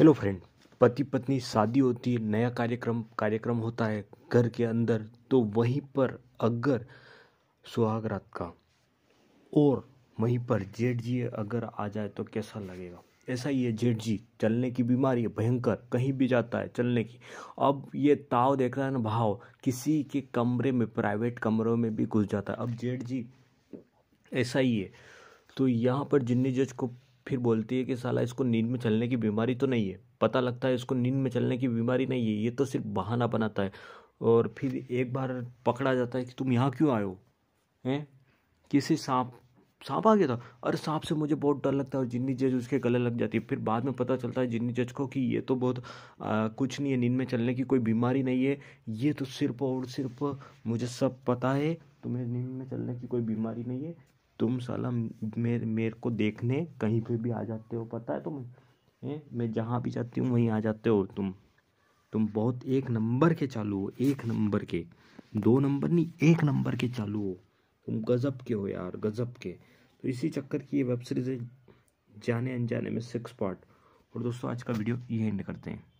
Hello friend पति पत्नी शादी होती है नया कार्यक्रम कार्यक्रम होता है घर के अंदर तो वहीं पर अगर सुहागरात का और वहीं पर जेठ जी अगर आ जाए तो कैसा लगेगा ऐसा ही है जेठ जी चलने की बीमारी है भयंकर कहीं भी जाता है चलने की अब ये ताव देख रहा है ना भाव किसी के कमरे में प्राइवेट कमरों में भी घुस जाता है अब जेठ जी ऐसा ही है तो यहाँ पर जिन्नी जज को फिर बोलती है कि साला इसको नींद में चलने की बीमारी तो नहीं है पता लगता है इसको नींद में चलने की बीमारी नहीं है ये तो सिर्फ बहाना बनाता है और फिर एक बार पकड़ा जाता है कि तुम यहाँ क्यों आए हो हैं किसी सांप सांप आ गया था अरे सांप से मुझे बहुत डर लगता है और जिन्नी जज उसके गले लग जाती है फिर बाद में पता चलता है जिन्नी जज को कि ये तो बहुत आ, कुछ नहीं है नींद में चलने की कोई बीमारी नहीं है ये तो सिर्फ और सिर्फ मुझे सब पता है तुम्हें नींद में चलने की कोई बीमारी नहीं है तुम साला मेरे मेरे को देखने कहीं पे भी आ जाते हो पता है तुम्हें ए? मैं जहाँ भी जाती हूँ वहीं आ जाते हो तुम तुम बहुत एक नंबर के चालू हो एक नंबर के दो नंबर नहीं एक नंबर के चालू हो तुम गज़ब के हो यार गज़ब के तो इसी चक्कर की ये वेब सीरीज़ है जाने अनजाने में सिक्स पार्ट और दोस्तों आज का वीडियो ये एंड करते हैं